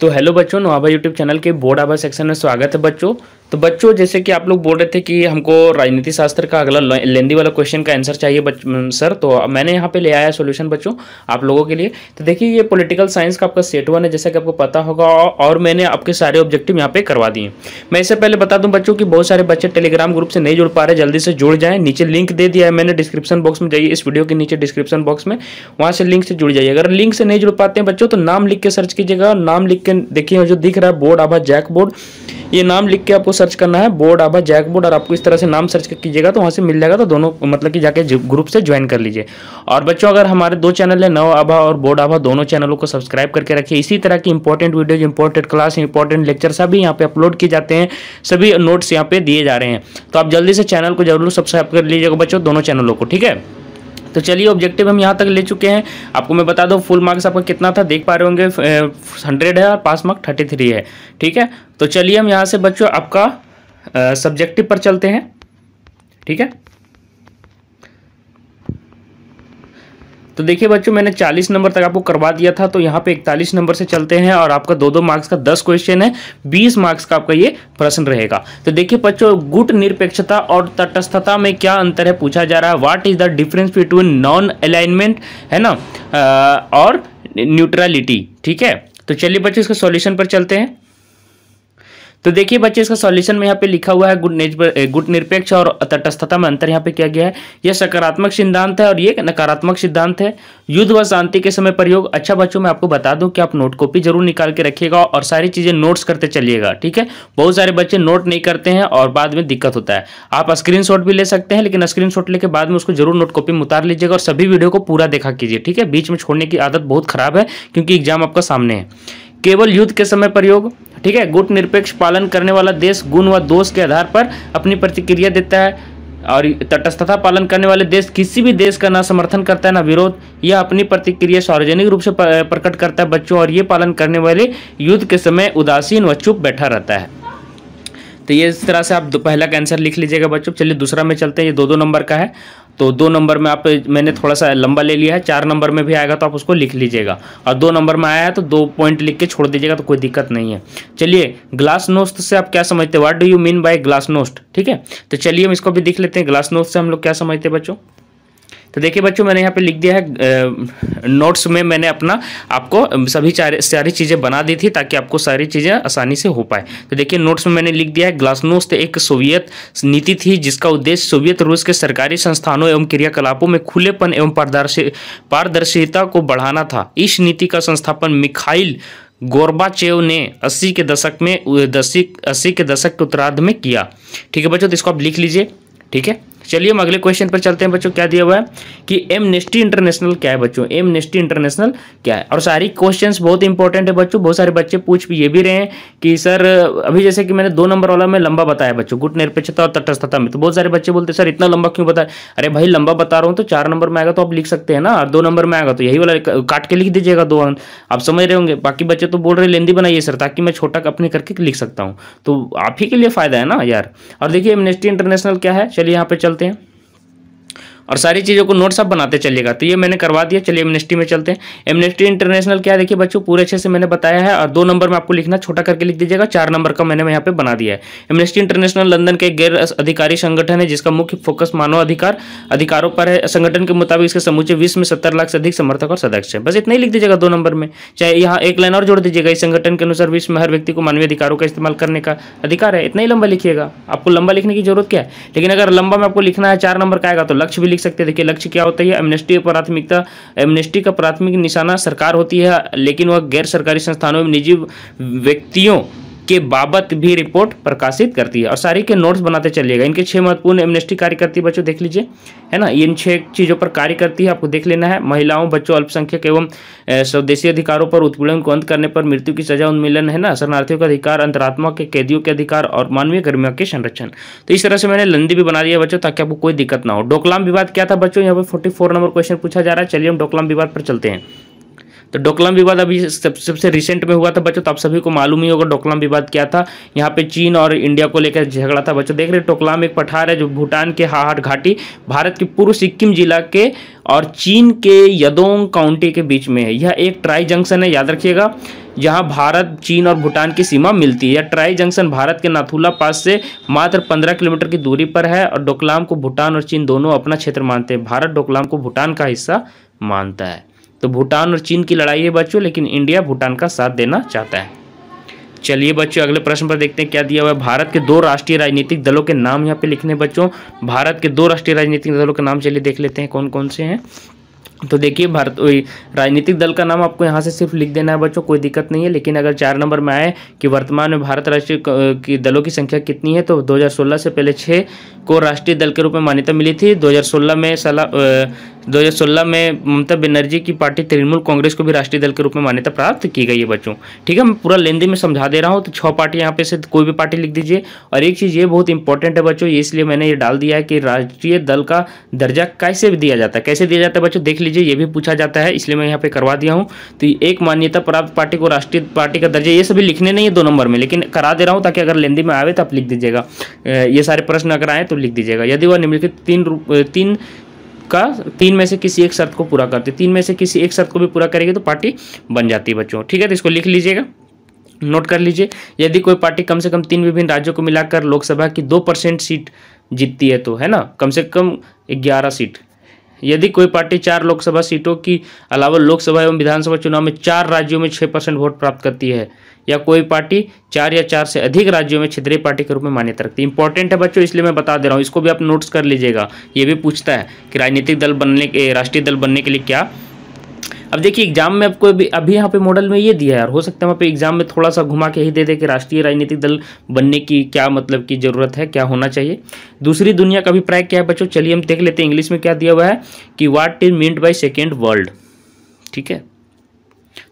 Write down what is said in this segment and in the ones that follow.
तो हेलो बच्चों नोआबा यूट्यूब चैनल के बोर्ड आभा सेक्शन में स्वागत है बच्चों तो बच्चों जैसे कि आप लोग बोल रहे थे कि हमको राजनीति शास्त्र का अगला लेंदी वाला क्वेश्चन का आंसर चाहिए बच सर तो मैंने यहाँ पे ले आया सॉल्यूशन बच्चों आप लोगों के लिए तो देखिए ये पॉलिटिकल साइंस का आपका सेट वन है जैसा कि आपको पता होगा और मैंने आपके सारे ऑब्जेक्टिव यहाँ पे करवा दिए मैं इससे पहले बता दूँ बच्चों की बहुत सारे बच्चे टेलीग्राम ग्रुप से नहीं जुड़ पा रहे जल्दी से जुड़ जाएँ नीचे लिंक दे दिया है मैंने डिस्क्रिप्शन बॉक्स में जाइए इस वीडियो के नीचे डिस्क्रिप्शन बॉक्स में वहाँ से लिंक से जुड़ जाइए अगर लिंक से नहीं जुड़ पाते हैं बच्चों तो नाम लिख के सर्च कीजिएगा नाम लिख के देखिए जो दिख रहा है बोर्ड आभा जैक बोर्ड ये नाम लिख के आपको सर्च करना है बोर्ड आभा जैक बोर्ड और आपको इस तरह से नाम सर्च कीजिएगा तो वहाँ से मिल जाएगा तो दोनों मतलब कि जाके ग्रुप से ज्वाइन कर लीजिए और बच्चों अगर हमारे दो चैनल है नव आभा और बोर्ड आभा दोनों चैनलों को सब्सक्राइब करके रखिए इसी तरह की important videos important class important lecture सभी यहाँ पे अपलोड किए जाते हैं सभी नोट्स यहाँ पे दिए जा रहे हैं तो आप जल्दी से चैनल को जरूर सब्सक्राइब कर लीजिएगा बच्चों दोनों चैनलों को ठीक है तो चलिए ऑब्जेक्टिव हम यहाँ तक ले चुके हैं आपको मैं बता दूँ फुल मार्क्स आपका कितना था देख पा रहे होंगे हंड्रेड है और पास मार्क थर्टी थ्री है ठीक है तो चलिए हम यहाँ से बच्चों आपका सब्जेक्टिव पर चलते हैं ठीक है तो देखिए बच्चों मैंने 40 नंबर तक आपको करवा दिया था तो यहाँ पे 41 नंबर से चलते हैं और आपका दो दो मार्क्स का 10 क्वेश्चन है 20 मार्क्स का आपका ये प्रश्न रहेगा तो देखिए बच्चों गुट निरपेक्षता और तटस्थता में क्या अंतर है पूछा जा रहा है what is the difference between non alignment है ना आ, और न्यूट्रलिटी ठीक है तो चलिए बच्चों इसके सॉल्यूशन पर चलते हैं तो देखिए बच्चे इसका सॉल्यूशन में यहाँ पे लिखा हुआ है गुट गुट निरपेक्ष और तटस्थता में अंतर यहाँ पे किया गया है यह सकारात्मक सिद्धांत है और ये नकारात्मक सिद्धांत है युद्ध व शांति के समय प्रयोग अच्छा बच्चों मैं आपको बता दूं कि आप नोट कॉपी जरूर निकाल के रखिएगा और सारी चीज़ें नोट्स करते चलिएगा ठीक है बहुत सारे बच्चे नोट नहीं करते हैं और बाद में दिक्कत होता है आप स्क्रीन भी ले सकते हैं लेकिन स्क्रीन लेके बाद में उसको जरूर नोट कॉपी में उतार लीजिएगा और सभी वीडियो को पूरा देखा कीजिए ठीक है बीच में छोड़ने की आदत बहुत खराब है क्योंकि एग्जाम आपका सामने है केवल युद्ध के समय प्रयोग ठीक है गुट निरपेक्ष पालन करने वाला देश गुण व दोष के आधार पर अपनी प्रतिक्रिया देता है और तटस्थता पालन करने वाले देश किसी भी देश का ना समर्थन करता है ना विरोध यह अपनी प्रतिक्रिया सार्वजनिक रूप से प्रकट करता है बच्चों और ये पालन करने वाले युद्ध के समय उदासीन व चुप बैठा रहता है तो ये इस तरह से आप पहला का आंसर लिख लीजिएगा बच्चों चलिए दूसरा में चलते हैं ये दो दो नंबर का है तो दो नंबर में आप मैंने थोड़ा सा लंबा ले लिया है चार नंबर में भी आएगा तो आप उसको लिख लीजिएगा और दो नंबर में आया है तो दो पॉइंट लिख के छोड़ दीजिएगा तो कोई दिक्कत नहीं है चलिए ग्लास नोस्ट से आप क्या समझते हैं what do you mean by glasnost ठीक है तो चलिए हम इसको भी दिख लेते हैं ग्लास नोस्ट से हम लोग क्या समझते हैं बच्चों तो देखिए बच्चों मैंने यहाँ पे लिख दिया है नोट्स में मैंने अपना आपको सभी सारी चीज़ें बना दी थी ताकि आपको सारी चीज़ें आसानी से हो पाए तो देखिए नोट्स में मैंने लिख दिया है ग्लासनोस्त एक सोवियत नीति थी जिसका उद्देश्य सोवियत रूस के सरकारी संस्थानों एवं क्रियाकलापों में खुलेपन एवं पारदर्शी पारदर्शिता को बढ़ाना था इस नीति का संस्थापन मिखाइल गोरबाचेव ने 80 के दशक में अस्सी के दशक के उत्तरार्ध में किया ठीक है बच्चों तो इसको आप लिख लीजिए ठीक है चलिए हम अगले क्वेश्चन पर चलते हैं बच्चों क्या दिया हुआ है कि एमनेस्टी इंटरनेशनल क्या है बच्चों एमनेस्टी इंटरनेशनल क्या है और सारी क्वेश्चन बहुत इंपॉर्टेंट है बच्चों बहुत सारे बच्चे पूछ भी ये भी रहे हैं कि सर अभी जैसे कि मैंने दो नंबर वाला में लंबा बताया बच्चों गुट निरपेक्षता और तटस्थता में तो बहुत सारे बच्चे बोलते सर इतना लंबा क्यों बताया अरे भाई लंबा बता रहा हूँ तो चार नंबर में आएगा तो आप लिख सकते हैं ना दो नंबर में आएगा तो यही वाला काट के लिख दीजिएगा दो आप समझ रहे होंगे बाकी बच्चे तो बोल रहे लेंदी बनाइए सर ताकि मैं छोटा अपने करके लिख सकता हूँ तो आप ही के लिए फायदा है ना यार और देखिए एमनेस्टी इंटरनेशनल क्या है चलिए यहाँ पे चलते бути. और सारी चीज़ों को नोट सब बनाते चलिएगा तो ये मैंने करवा दिया चलिए एमनेस्टी में चलते हैं एमनेस्टी इंटरनेशनल क्या देखिए बच्चों पूरे अच्छे से मैंने बताया है और दो नंबर में आपको लिखना छोटा करके लिख दीजिएगा चार नंबर का मैंने यहाँ पे बना दिया है एमनेस्टी इंटरनेशनल लंदन के गैर अधिकारी संगठन है जिसका मुख्य फोकस मानव अधिकार अधिकारों पर है संगठन के मुताबिक इसके समूचे विश्व में सत्तर लाख से अधिक समर्थक और सदस्य है बस इतना ही लिख दीजिएगा दो नंबर में चाहे यहाँ एक लाइन और जोड़ दीजिएगा इस संगठन के अनुसार विश्व में हर व्यक्ति को मानवीय अधिकारों का इस्तेमाल करने का अधिकार है इतना ही लंबा लिखिएगा आपको लंबा लिखने की जरूरत क्या है लेकिन अगर लंबा में आपको लिखना है चार नंबर का आएगा तो लक्ष्य भी लिख सकते हैं देखिए लक्ष्य क्या होता है एमनेस्टी प्राथमिकता एमनेस्टी का प्राथमिक निशाना सरकार होती है लेकिन वह गैर सरकारी संस्थानों में निजी व्यक्तियों के बाबत भी रिपोर्ट प्रकाशित करती है और सारी के नोट्स बनाते चलिएगा इनके छह महत्वपूर्ण एमनेस्टी कार्य करती है बच्चों देख लीजिए है ना इन छह चीज़ों पर कार्य करती है आपको देख लेना है महिलाओं बच्चों अल्पसंख्यक एवं स्वदेशी अधिकारों पर उत्पीड़न को अंत करने पर मृत्यु की सजा उन्मिलन है ना शरणार्थियों का अधिकार अंतरात्मा के कैदियों के अधिकार और मानवीय गर्मियों के संरक्षण तो इस तरह से मैंने लंदी भी बना दिया बच्चों ताकि आपको कोई दिक्कत ना हो डोकलाम विवाद क्या था बच्चों यहाँ पर फोर्टी नंबर क्वेश्चन पूछा जा रहा है चलिए हम डोकलाम विवाद पर चलते हैं तो डोकलाम विवाद अभी सब, सबसे रिसेंट में हुआ था बच्चों तो आप सभी को मालूम ही होगा डोकलाम विवाद क्या था यहाँ पे चीन और इंडिया को लेकर झगड़ा था बच्चों देख रहे डोकलाम एक पठार है जो भूटान के हाहाट घाटी भारत के पूर्व सिक्किम जिला के और चीन के यदोंग काउंटी के बीच में है यह एक ट्राई जंक्शन है याद रखिएगा जहाँ भारत चीन और भूटान की सीमा मिलती है यह ट्राई जंक्शन भारत के नाथुला पास से मात्र 15 किलोमीटर की दूरी पर है और डोकलाम को भूटान और चीन दोनों अपना क्षेत्र मानते हैं भारत डोकलाम को भूटान का हिस्सा मानता है तो भूटान और चीन की लड़ाई है बच्चों लेकिन इंडिया भूटान का साथ देना चाहता है चलिए बच्चों अगले प्रश्न पर देखते हैं क्या दिया हुआ है भारत के दो राष्ट्रीय राजनीतिक दलों के नाम यहाँ पे लिखने बच्चों भारत के दो राष्ट्रीय राजनीतिक दलों के नाम चलिए देख लेते हैं कौन कौन से हैं तो देखिए भारत राजनीतिक दल का नाम आपको यहाँ से सिर्फ लिख देना है बच्चों कोई दिक्कत नहीं है लेकिन अगर चार नंबर में आए कि वर्तमान में भारत राष्ट्रीय की दलों की संख्या कितनी है तो 2016 से पहले छः को राष्ट्रीय दल के रूप में मान्यता मिली थी 2016 में सला सोलह में ममता बनर्जी की पार्टी तृणमूल कांग्रेस को भी राष्ट्रीय दल के रूप में मान्यता प्राप्त की गई है बच्चों ठीक है मैं पूरा लेंदी में समझा दे रहा हूँ तो छः पार्टी यहाँ पे से कोई भी पार्टी लिख दीजिए और एक चीज़ ये बहुत इंपॉर्टेंट है बच्चों इसलिए मैंने ये डाल दिया है कि राष्ट्रीय दल का दर्जा कैसे दिया जाता है कैसे दिया जाता है बच्चों देख लीजिए ये भी पूछा जाता है इसलिए मैं यहाँ पे करवा दिया हूँ तो एक मान्यता प्राप्त पार्टी को राष्ट्रीय पार्टी का दर्जा ये सभी लिखने नहीं है दो नंबर में लेकिन करा दे रहा हूँ ताकि अगर लेंदी में आवे तो आप लिख दीजिएगा ये सारे प्रश्न अगर आए तो लिख दीजिएगा यदि वह निम्नलिखित तीन तीन का तीन में से किसी एक शर्त को पूरा करती है तीन में से किसी एक शर्त को भी पूरा करेगी तो पार्टी बन जाती है बच्चों ठीक है तो इसको लिख लीजिएगा नोट कर लीजिए यदि कोई पार्टी कम से कम तीन विभिन्न राज्यों को मिलाकर लोकसभा की दो परसेंट सीट जीतती है तो है ना कम से कम ग्यारह सीट यदि कोई पार्टी चार लोकसभा सीटों की अलावा लोकसभा एवं विधानसभा चुनाव में चार राज्यों में छः परसेंट वोट प्राप्त करती है या कोई पार्टी चार या चार से अधिक राज्यों में क्षेत्रीय पार्टी के रूप में मान्यता रखती है इंपॉर्टेंट है बच्चों इसलिए मैं बता दे रहा हूँ इसको भी आप नोट्स कर लीजिएगा ये भी पूछता है कि राजनीतिक दल बनने के राष्ट्रीय दल बनने के लिए क्या अब देखिए एग्जाम में आपको अभी अभी यहाँ पे मॉडल में ये दिया है यार हो सकता है वहाँ पे एग्जाम में थोड़ा सा घुमा के ही दे दे कि राष्ट्रीय राजनीतिक दल बनने की क्या मतलब की जरूरत है क्या होना चाहिए दूसरी दुनिया का अभिप्राय क्या है बच्चों चलिए हम देख लेते हैं इंग्लिश में क्या दिया हुआ है कि what is meant by second world ठीक है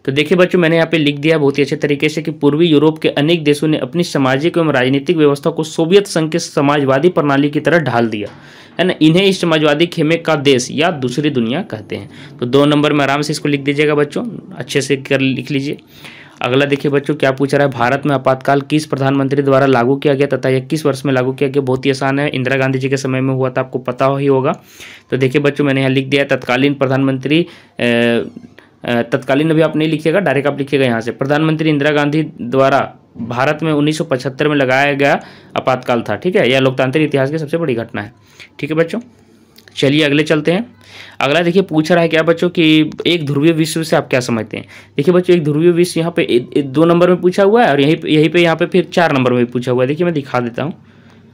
तो देखिए बच्चों मैंने यहाँ पे लिख दिया बहुत ही अच्छे तरीके से कि पूर्वी यूरोप के अनेक देशों ने अपनी सामाजिक एवं राजनीतिक व्यवस्था को सोवियत संघ के समाजवादी प्रणाली की तरह ढाल दिया है ना इन्हें समाजवादी खेमे का देश या दूसरी दुनिया कहते हैं तो दो नंबर में आराम से इसको लिख दीजिएगा बच्चों अच्छे से कर लिख लीजिए अगला देखिए बच्चों क्या पूछ रहा है भारत में आपातकाल किस प्रधानमंत्री द्वारा लागू किया गया तथा यह किस वर्ष में लागू किया गया बहुत ही आसान है इंदिरा गांधी जी के समय में हुआ था आपको पता ही होगा तो देखिए बच्चों मैंने यहाँ लिख दिया तत्कालीन प्रधानमंत्री तत्कालीन अभी आप नहीं लिखिएगा डायरेक्ट आप लिखिएगा यहाँ से प्रधानमंत्री इंदिरा गांधी द्वारा भारत में 1975 में लगाया गया आपातकाल था ठीक है यह लोकतांत्रिक इतिहास की सबसे बड़ी घटना है ठीक है बच्चों चलिए अगले चलते हैं अगला देखिए पूछ रहा है क्या बच्चों कि एक ध्रुवीय विश्व से आप क्या समझते हैं देखिए बच्चों एक ध्रुवीय विश्व यहाँ पे ए, ए, दो नंबर में पूछा हुआ है और यहीं यहीं पे यहाँ पे फिर चार नंबर में पूछा हुआ है देखिए मैं दिखा देता हूँ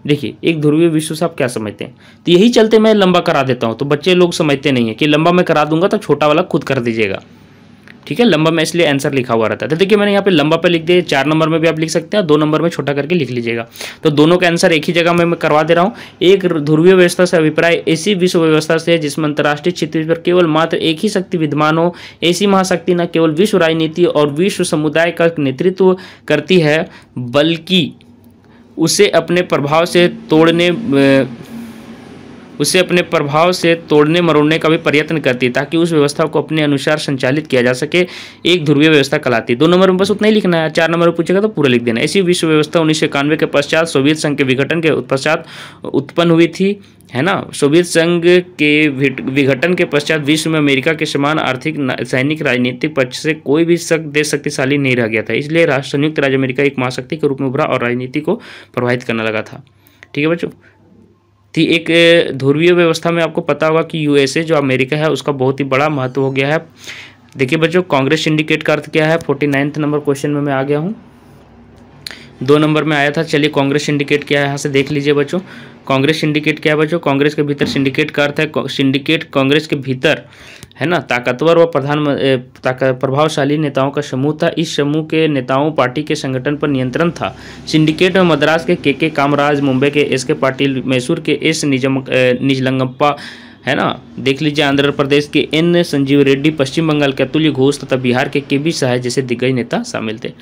देखिए एक ध्रुवीय विश्व से आप क्या समझते हैं तो यही चलते मैं लंबा करा देता हूँ तो बच्चे लोग समझते नहीं है कि लंबा मैं करा दूंगा तो छोटा वाला खुद कर दीजिएगा ठीक है लंबा में इसलिए आंसर लिखा हुआ रहता है तो देखिए मैंने यहाँ पे लंबा पे लिख दिया चार नंबर में भी आप लिख सकते हैं दो नंबर में छोटा करके लिख लीजिएगा तो दोनों का आंसर एक ही जगह में मैं करवा दे रहा हूँ एक ध्रुवीय व्यवस्था से अभिप्राय ऐसी विश्व व्यवस्था से है जिसमें अंतर्राष्ट्रीय क्षेत्र पर केवल मात्र एक ही शक्ति विद्यमान हो ऐसी महाशक्ति न केवल विश्व राजनीति और विश्व समुदाय का नेतृत्व करती है बल्कि उसे अपने प्रभाव से तोड़ने उसे अपने प्रभाव से तोड़ने मरोड़ने का भी प्रयत्न करती है ताकि उस व्यवस्था को अपने अनुसार संचालित किया जा सके एक ध्रुवीय व्यवस्था कहलाती दो नंबर में बस उतना ही लिखना है चार नंबर में पूछेगा तो पूरा लिख देना ऐसी विश्व व्यवस्था उन्नीस के पश्चात सोवियत संघ के विघटन के पश्चात उत्पन्न हुई थी है ना सोवियत संघ के विघटन के पश्चात विश्व में अमेरिका के समान आर्थिक सैनिक राजनीतिक पक्ष से कोई भी शक देश शक्तिशाली नहीं रह गया था इसलिए राष्ट्र संयुक्त राज्य अमेरिका एक महाशक्ति के रूप में उभरा और राजनीति को प्रभावित करने लगा था ठीक है बच्चों थी एक ध्रुवीय व्यवस्था में आपको पता होगा कि यूएसए जो अमेरिका है उसका बहुत ही बड़ा महत्व हो गया है देखिए बच्चों कांग्रेस सिंडिकेट का अर्थ क्या है फोर्टी नाइन्थ नंबर क्वेश्चन में मैं आ गया हूँ दो नंबर में आया था चलिए कांग्रेस सिंडिकेट क्या है यहाँ से देख लीजिए बच्चों कांग्रेस सिंडिकेट क्या है बच्चों कांग्रेस के भीतर सिंडिकेट का अर्थ है सिंडिकेट कांग्रेस के भीतर है ना ताकतवर व प्रधान प्रभावशाली नेताओं का समूह था इस समूह के नेताओं पार्टी के संगठन पर नियंत्रण था सिंडिकेट में मद्रास के के के कामराज मुंबई के एस के पाटिल मैसूर के एस निजम निजलंगप्पा है ना देख लीजिए आंध्र प्रदेश के एन संजीव रेड्डी पश्चिम बंगाल के अतुल्य घोष तथा बिहार के के बी सहाय जैसे दिग्गज नेता शामिल थे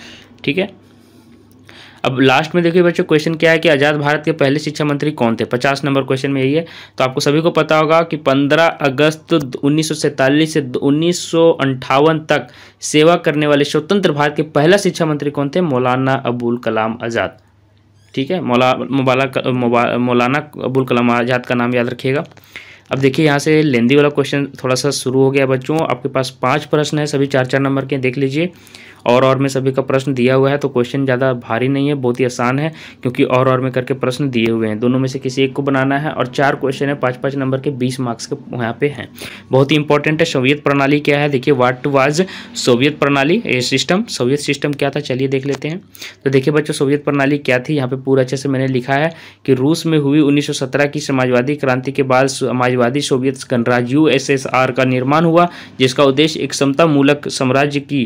ठीक है अब लास्ट में देखिए बच्चों क्वेश्चन क्या है कि आज़ाद भारत के पहले शिक्षा मंत्री कौन थे पचास नंबर क्वेश्चन में यही है तो आपको सभी को पता होगा कि पंद्रह अगस्त उन्नीस से उन्नीस तक सेवा करने वाले स्वतंत्र भारत के पहला शिक्षा मंत्री कौन थे मौलाना अबुल कलाम आज़ाद ठीक है मौला मौला मौलाना अबुल कलाम आज़ाद का नाम याद रखिएगा अब देखिए यहाँ से लेंदी वाला क्वेश्चन थोड़ा सा शुरू हो गया बच्चों आपके पास पाँच प्रश्न है सभी चार चार नंबर के देख लीजिए और और में सभी का प्रश्न दिया हुआ है तो क्वेश्चन ज़्यादा भारी नहीं है बहुत ही आसान है क्योंकि और और में करके प्रश्न दिए हुए हैं दोनों में से किसी एक को बनाना है और चार क्वेश्चन है पाँच पाँच नंबर के बीस मार्क्स के यहाँ पे हैं बहुत ही इंपॉर्टेंट है सोवियत प्रणाली क्या है देखिए वाट वाज सोवियत प्रणाली ये सिस्टम सोवियत सिस्टम क्या था चलिए देख लेते हैं तो देखिए बच्चों सोवियत प्रणाली क्या थी यहाँ पर पूरा अच्छे से मैंने लिखा है कि रूस में हुई उन्नीस की समाजवादी क्रांति के बाद समाजवाद नारीवादी सोवियत गणराज यूएसएसआर का निर्माण हुआ जिसका उद्देश्य एक समता मूलक साम्राज्य की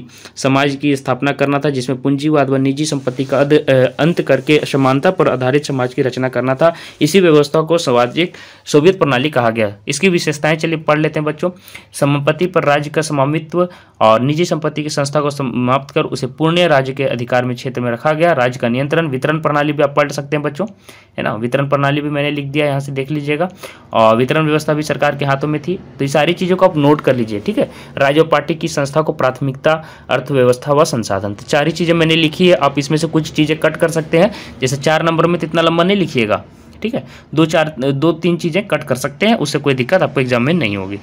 समाज की स्थापना करना था जिसमें पूंजीवाद व निजी संपत्ति का अंत करके समानता पर आधारित समाज की रचना करना था इसी व्यवस्था को सामाजिक सोवियत प्रणाली कहा गया इसकी विशेषताएं चलिए पढ़ लेते हैं बच्चों संपत्ति पर राज्य का स्वामित्व और निजी संपत्ति की संस्था को समाप्त कर उसे पूर्ण राज्य के अधिकार में क्षेत्र में रखा गया राज्य का नियंत्रण वितरण प्रणाली भी आप पढ़ सकते हैं बच्चों है ना वितरण प्रणाली भी मैंने लिख दिया यहाँ से देख लीजिएगा और वितरण व्यवस्था व्यवस्था भी सरकार के हाथों में थी तो ये सारी चीज़ों को आप नोट कर लीजिए ठीक है राज्य और पार्टी की संस्था को प्राथमिकता अर्थव्यवस्था व संसाधन तो चार ही चीज़ें मैंने लिखी है आप इसमें से कुछ चीज़ें कट कर सकते हैं जैसे चार नंबर में तो इतना लंबा नहीं लिखिएगा ठीक है दो चार दो तीन चीज़ें कट कर सकते हैं उससे कोई दिक्कत आपको एग्जाम में नहीं होगी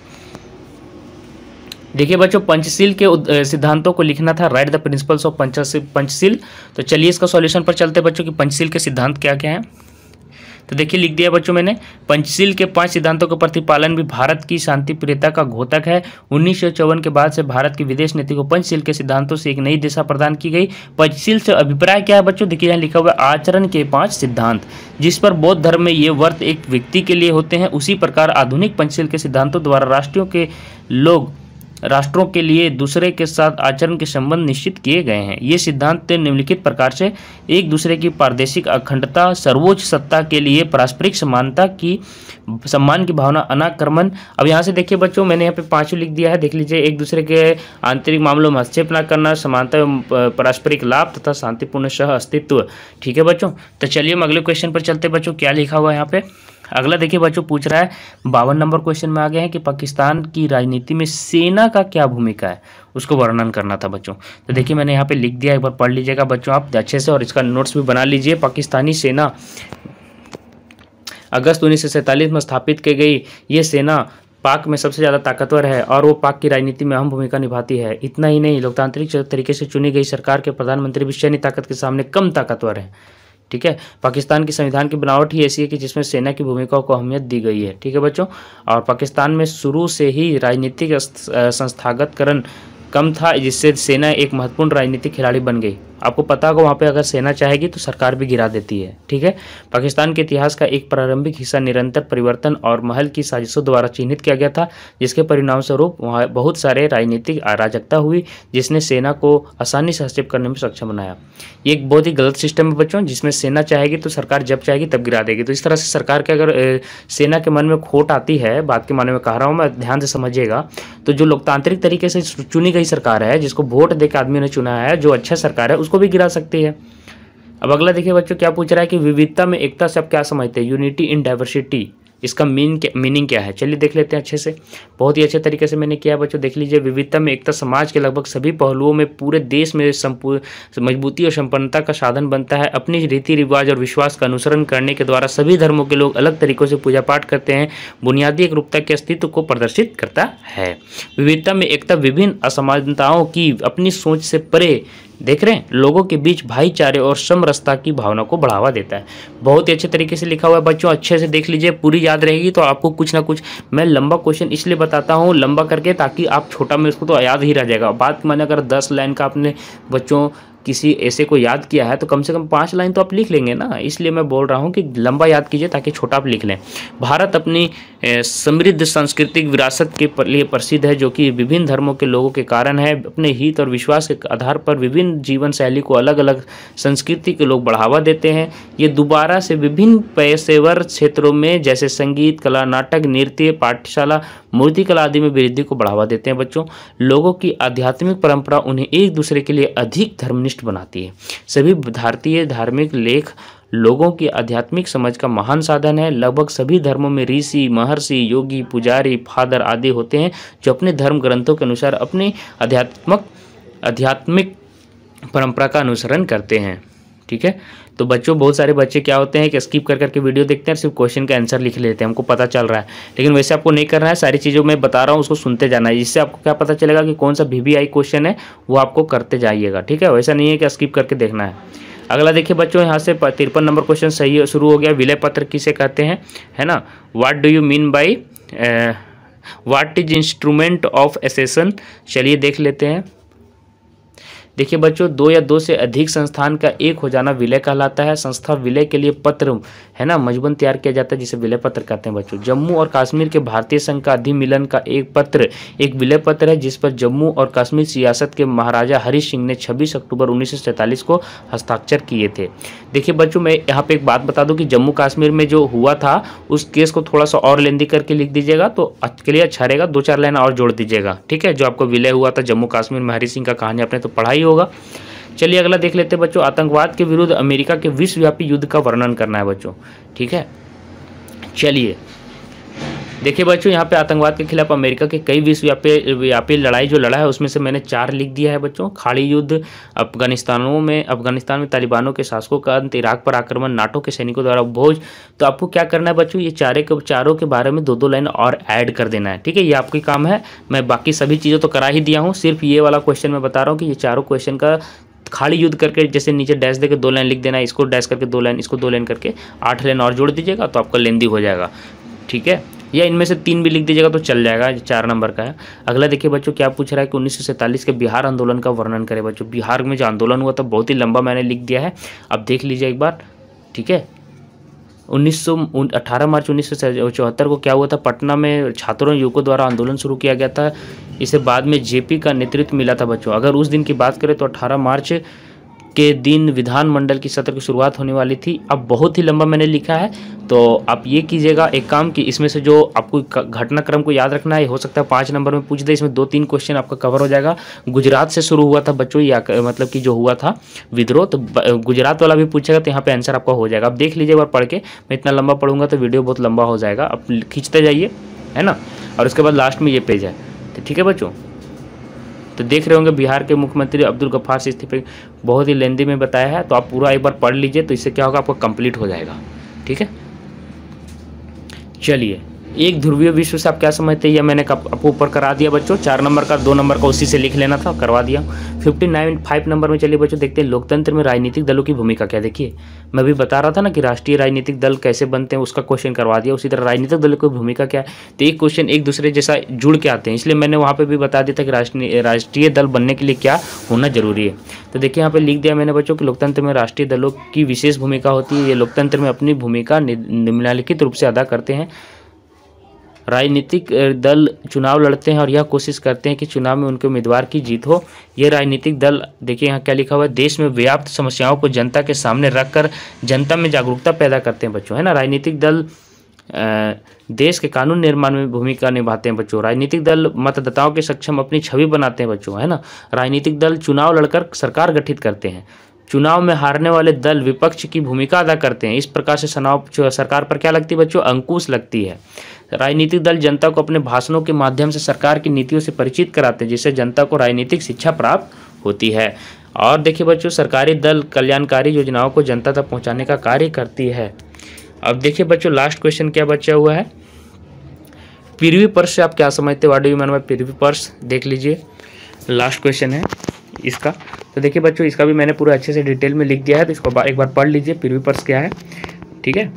देखिए बच्चों पंचशील के सिद्धांतों को लिखना था write the principles of Panchsheel तो चलिए इसका सॉल्यूशन पर चलते बच्चों कि पंचशील के सिद्धांत क्या क्या हैं तो देखिए लिख दिया बच्चों मैंने पंचशील के पांच सिद्धांतों का प्रतिपालन भी भारत की शांति प्रियता का घोतक है उन्नीस के बाद से भारत की विदेश नीति को पंचशील के सिद्धांतों से एक नई दिशा प्रदान की गई पंचशील से अभिप्राय क्या है बच्चों देखिए यहाँ लिखा हुआ आचरण के पाँच सिद्धांत जिस पर बौद्ध धर्म में ये वर्त एक व्यक्ति के लिए होते हैं उसी प्रकार आधुनिक पंचशील के सिद्धांतों द्वारा राष्ट्रीयों के लोग राष्ट्रों के लिए दूसरे के साथ आचरण के संबंध निश्चित किए गए हैं ये सिद्धांत निम्नलिखित प्रकार से एक दूसरे की प्रादेशिक अखंडता सर्वोच्च सत्ता के लिए पारस्परिक समानता की सम्मान की भावना अनाक्रमण अब यहाँ से देखिए बच्चों मैंने यहाँ पे पाँचों लिख दिया है देख लीजिए एक दूसरे के आंतरिक मामलों में हस्तक्षेप न करना समानता एवं पारस्परिक लाभ तथा शांतिपूर्ण सह अस्तित्व ठीक है बच्चों तो चलिए हम अगले क्वेश्चन पर चलते बच्चों क्या लिखा हुआ है यहाँ पे अगला देखिए बच्चों पूछ रहा है बावन नंबर क्वेश्चन में आ गया है कि पाकिस्तान की राजनीति में सेना का क्या भूमिका है उसको वर्णन करना था बच्चों तो देखिए मैंने यहाँ पे लिख दिया एक बार पढ़ लीजिएगा बच्चों आप अच्छे से और इसका नोट्स भी बना लीजिए पाकिस्तानी सेना अगस्त उन्नीस में स्थापित की गई ये सेना पाक में सबसे ज़्यादा ताकतवर है और वो पाक की राजनीति में अहम भूमिका निभाती है इतना ही नहीं लोकतांत्रिक तरीके से चुनी गई सरकार के प्रधानमंत्री भी सैन्य ताकत के सामने कम ताकतवर हैं ठीक है पाकिस्तान की संविधान की बनावट ही ऐसी है कि जिसमें सेना की भूमिका को अहमियत दी गई है ठीक है बच्चों और पाकिस्तान में शुरू से ही राजनीतिक संस्थागतकरण कम था जिससे सेना एक महत्वपूर्ण राजनीतिक खिलाड़ी बन गई आपको पता होगा वहाँ पे अगर सेना चाहेगी तो सरकार भी गिरा देती है ठीक है पाकिस्तान के इतिहास का एक प्रारंभिक हिस्सा निरंतर परिवर्तन और महल की साजिशों द्वारा चिन्हित किया गया था जिसके परिणामस्वरूप वहाँ बहुत सारे राजनीतिक अराजकता हुई जिसने सेना को आसानी से हस्तक्षेप करने में सक्षम बनाया ये एक बहुत ही गलत सिस्टम है बच्चों जिसमें सेना चाहेगी तो सरकार जब चाहेगी तब गिरा देगी तो इस तरह से सरकार के अगर सेना के मन में खोट आती है बात के माने में कह रहा हूँ मैं ध्यान से समझिएगा तो जो लोकतांत्रिक तरीके से चुनी गई सरकार है जिसको वोट देकर आदमी ने चुना है जो अच्छा सरकार है उसको उसको भी गिरा सकती है अब अगला देखिए बच्चों क्या पूछ रहा है कि विविधता में एकता से आप क्या समझते हैं यूनिटी इन डाइवर्सिटी इसका मीन क्या मीनिंग क्या है चलिए देख लेते हैं अच्छे से बहुत ही अच्छे तरीके से मैंने किया बच्चों देख लीजिए विविधता में एकता समाज के लगभग सभी पहलुओं में पूरे देश में संपूर्ण मजबूती और संपन्नता का साधन बनता है अपनी रीति रिवाज और विश्वास का अनुसरण करने के द्वारा सभी धर्मों के लोग अलग तरीकों से पूजा पाठ करते हैं बुनियादी एक रूपता के अस्तित्व को प्रदर्शित करता है विविधता में एकता विभिन्न असमानताओं की अपनी सोच से परे देख रहे हैं लोगों के बीच भाईचारे और समरसता की भावना को बढ़ावा देता है बहुत ही अच्छे तरीके से लिखा हुआ है बच्चों अच्छे से देख लीजिए पूरी याद रहेगी तो आपको कुछ ना कुछ मैं लंबा क्वेश्चन इसलिए बताता हूँ लंबा करके ताकि आप छोटा में उसको तो याद ही रह जाएगा बात मैंने अगर दस लाइन का आपने बच्चों किसी ऐसे को याद किया है तो कम से कम पाँच लाइन तो आप लिख लेंगे ना इसलिए मैं बोल रहा हूँ कि लंबा याद कीजिए ताकि छोटा आप लिख लें भारत अपनी समृद्ध सांस्कृतिक विरासत के लिए प्रसिद्ध है जो कि विभिन्न धर्मों के लोगों के कारण है अपने हित और विश्वास के आधार पर विभिन्न जीवन शैली को अलग अलग संस्कृति के लोग बढ़ावा देते हैं ये दोबारा से विभिन्न पेशेवर क्षेत्रों में जैसे संगीत कला नाटक नृत्य पाठशाला मूर्ति कला आदि में वृद्धि को बढ़ावा देते हैं बच्चों लोगों की आध्यात्मिक परंपरा उन्हें एक दूसरे के लिए अधिक धर्मनिष्ठ बनाती है सभी भारतीय धार्मिक लेख लोगों की आध्यात्मिक समझ का महान साधन है लगभग सभी धर्मों में ऋषि महर्षि योगी पुजारी फादर आदि होते हैं जो अपने धर्म ग्रंथों के अनुसार अपने आध्यात्मक आध्यात्मिक परंपरा का अनुसरण करते हैं ठीक है तो बच्चों बहुत सारे बच्चे क्या होते हैं कि स्किप कर करके वीडियो देखते हैं सिर्फ क्वेश्चन का आंसर लिख लेते हैं हमको पता चल रहा है लेकिन वैसे आपको नहीं करना है सारी चीज़ों मैं बता रहा हूँ उसको सुनते जाना है जिससे आपको क्या पता चलेगा कि कौन सा वी क्वेश्चन है वो आपको करते जाइएगा ठीक है वैसा नहीं है कि स्किप करके देखना है अगला देखिए बच्चों यहाँ से तिरपन नंबर क्वेश्चन सही शुरू हो गया विलय पत्र किसे कहते हैं है ना what do you mean by what is instrument of accession चलिए देख लेते हैं देखिए बच्चों दो या दो से अधिक संस्थान का एक हो जाना विलय कहलाता है संस्था विलय के लिए पत्र है ना मजबून तैयार किया जाता है जिसे विलय पत्र कहते हैं बच्चों जम्मू और कश्मीर के भारतीय संघ का अधिमिलन का एक पत्र एक विलय पत्र है जिस पर जम्मू और कश्मीर सियासत के महाराजा हरी सिंह ने छब्बीस अक्टूबर उन्नीस को हस्ताक्षर किए थे देखिए बच्चों मैं यहाँ पे एक बात बता दूँ कि जम्मू कश्मीर में जो हुआ था उस केस को थोड़ा सा और लेंदी करके लिख दीजिएगा तो के लिए अच्छा रहेगा दो चार लाइन और जोड़ दीजिएगा ठीक है जो आपको विलय हुआ था जम्मू कश्मीर में हरी सिंह का कहानी आपने तो पढ़ा ही होगा चलिए अगला देख लेते हैं बच्चों आतंकवाद के विरुद्ध अमेरिका के विश्वव्यापी युद्ध का वर्णन करना है बच्चों ठीक है चलिए देखिए बच्चों यहाँ पे आतंकवाद के खिलाफ अमेरिका के कई विश्वव्यापी व्यापी लड़ाई जो लड़ा है उसमें से मैंने चार लिख दिया है बच्चों खाड़ी युद्ध अफगानिस्तानों में अफगानिस्तान में तालिबानों के शासकों का अंत इराक पर आक्रमण नाटो के सैनिकों द्वारा भोज तो आपको क्या करना है बच्चों ये चारे के चारों के बारे में दो दो लाइन और ऐड कर देना है ठीक है ये आपकी काम है मैं बाकी सभी चीज़ें तो करा ही दिया हूँ सिर्फ ये वाला क्वेश्चन मैं बता रहा हूँ कि ये चारों क्वेश्चन का खाली युद्ध करके जैसे नीचे डैश देकर दो लाइन लिख देना इसको डैश करके दो लाइन इसको दो लाइन करके आठ लाइन और जोड़ दीजिएगा तो आपका लेंदी हो जाएगा ठीक है या इनमें से तीन भी लिख दीजिएगा तो चल जाएगा चार नंबर का है अगला देखिए बच्चों क्या पूछ रहा है कि उन्नीस के बिहार आंदोलन का वर्णन करें बच्चों बिहार में जो आंदोलन हुआ था बहुत ही लंबा मैंने लिख दिया है आप देख लीजिए एक बार ठीक है उन्नीस सौ अठारह मार्च उन्नीस सौ चौहत्तर को क्या हुआ था पटना में छात्रों युवकों द्वारा आंदोलन शुरू किया गया था इसे बाद में जेपी का नेतृत्व मिला था बच्चों अगर उस दिन की बात करें तो 18 मार्च के दिन विधानमंडल की सत्र की शुरुआत होने वाली थी अब बहुत ही लंबा मैंने लिखा है तो आप ये कीजिएगा एक काम कि इसमें से जो आपको घटनाक्रम को याद रखना है हो सकता है पाँच नंबर में पूछ दे इसमें दो तीन क्वेश्चन आपका कवर हो जाएगा गुजरात से शुरू हुआ था बच्चों या मतलब कि जो हुआ था विद्रोह तो गुजरात वाला भी पूछेगा तो यहाँ पर आंसर आपका हो जाएगा आप देख लीजिए एक बार पढ़ के मैं इतना लंबा पढ़ूंगा तो वीडियो बहुत लंबा हो जाएगा आप खींचते जाइए है ना और उसके बाद लास्ट में ये पेज है तो ठीक है बच्चों तो देख रहे होंगे बिहार के मुख्यमंत्री अब्दुल गफ्फार से इस्तीफे बहुत ही लेंदी में बताया है तो आप पूरा एक बार पढ़ लीजिए तो इससे क्या होगा आपका कंप्लीट हो जाएगा ठीक है चलिए एक ध्रुवीय विश्व से आप क्या समझते हैं यह मैंने आपको ऊपर करा दिया बच्चों चार नंबर का दो नंबर का उसी से लिख लेना था करवा दिया फिफ्टी नाइन फाइव नंबर में चलिए बच्चों देखते हैं लोकतंत्र में राजनीतिक दलों की भूमिका क्या देखिए मैं भी बता रहा था ना कि राष्ट्रीय राजनीतिक दल कैसे बनते हैं उसका क्वेश्चन करवा दिया उसी तरह राजनीतिक दलों की भूमिका क्या है तो एक क्वेश्चन एक दूसरे जैसा जुड़ के आते हैं इसलिए मैंने वहाँ पर भी बता दिया था कि राष्ट्रीय दल बनने के लिए क्या होना जरूरी है तो देखिए यहाँ पर लिख दिया मैंने बच्चों की लोकतंत्र में राष्ट्रीय दलों की विशेष भूमिका होती है ये लोकतंत्र में अपनी भूमिका निम्नलिखित रूप से अदा करते हैं राजनीतिक दल चुनाव लड़ते हैं और यह कोशिश करते हैं कि चुनाव में उनके उम्मीदवार की जीत हो ये राजनीतिक दल देखिए यहाँ क्या लिखा हुआ है देश में व्याप्त समस्याओं को जनता के सामने रखकर जनता में जागरूकता पैदा करते हैं बच्चों है ना राजनीतिक दल देश के कानून निर्माण में भूमिका निभाते हैं बच्चों राजनीतिक दल मतदाताओं के सक्षम अपनी छवि बनाते हैं बच्चों है ना राजनीतिक दल चुनाव लड़कर सरकार गठित करते हैं चुनाव में हारने वाले दल विपक्ष की भूमिका अदा करते हैं इस प्रकार से चुनाव सरकार पर क्या लगती है बच्चों अंकुश लगती है राजनीतिक दल जनता को अपने भाषणों के माध्यम से सरकार की नीतियों से परिचित कराते हैं जिससे जनता को राजनीतिक शिक्षा प्राप्त होती है और देखिए बच्चों सरकारी दल कल्याणकारी योजनाओं को जनता तक पहुँचाने का कार्य करती है अब देखिए बच्चों लास्ट क्वेश्चन क्या बचा हुआ है पीरवी पर्स से आप क्या समझते वाडो यूमन में पीरवी पर्स देख लीजिए लास्ट क्वेश्चन है इसका तो देखिए बच्चों इसका भी मैंने पूरा अच्छे से डिटेल में लिख दिया है तो इसको एक बार पढ़ लीजिए फिर भी पर्स क्या है ठीक है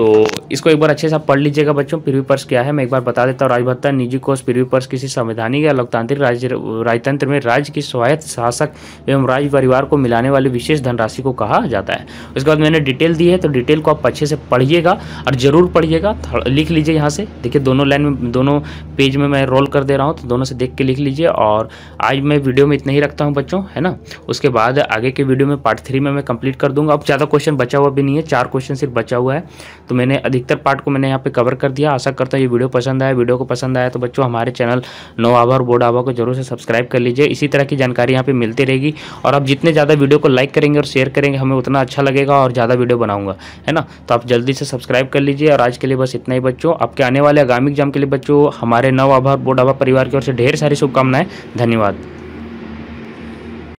तो इसको एक बार अच्छे से आप पढ़ लीजिएगा बच्चों प्रीव्यू पर्स क्या है मैं एक बार बता देता हूँ राजभत्ता निजी कोष प्रीव्यू पर्स किसी संवैधानिक या लोकतांत्रिक राज्य राजतंत्र में राज्य की स्वायत्त शासक एवं राज्य परिवार को मिलाने वाली विशेष धनराशि को कहा जाता है उसके बाद मैंने डिटेल दी है तो डिटेल को आप अच्छे से पढ़िएगा और ज़रूर पढ़िएगा लिख लीजिए यहाँ से देखिए दोनों लाइन में दोनों पेज में मैं रोल कर दे रहा हूँ तो दोनों से देख के लिख लीजिए और आज मैं वीडियो में इतना ही रखता हूँ बच्चों है ना उसके बाद आगे के वीडियो में पार्ट थ्री में मैं कंप्लीट कर दूंगा अब ज़्यादा क्वेश्चन बचा हुआ भी नहीं है चार क्वेश्चन सिर्फ बचा हुआ है तो मैंने अधिकतर पार्ट को मैंने यहाँ पे कवर कर दिया आशा करता हूँ ये वीडियो पसंद आया वीडियो को पसंद आया तो बच्चों हमारे चैनल नो आभा और बोर्ड आवा को जरूर से सब्सक्राइब कर लीजिए इसी तरह की जानकारी यहाँ पर मिलती रहेगी और आप जितने ज़्यादा वीडियो को लाइक करेंगे और शेयर करेंगे हमें उतना अच्छा लगेगा और ज़्यादा वीडियो बनाऊंगा है ना तो आप जल्दी से सब्सक्राइब कर लीजिए और आज के लिए बस इतना ही बच्चों आपके आने वाले आगामी एग्जाम के लिए बच्चों हमारे नव आभार बोर्ड आभा परिवार की ओर से ढेर सारी शुभकामनाएं धन्यवाद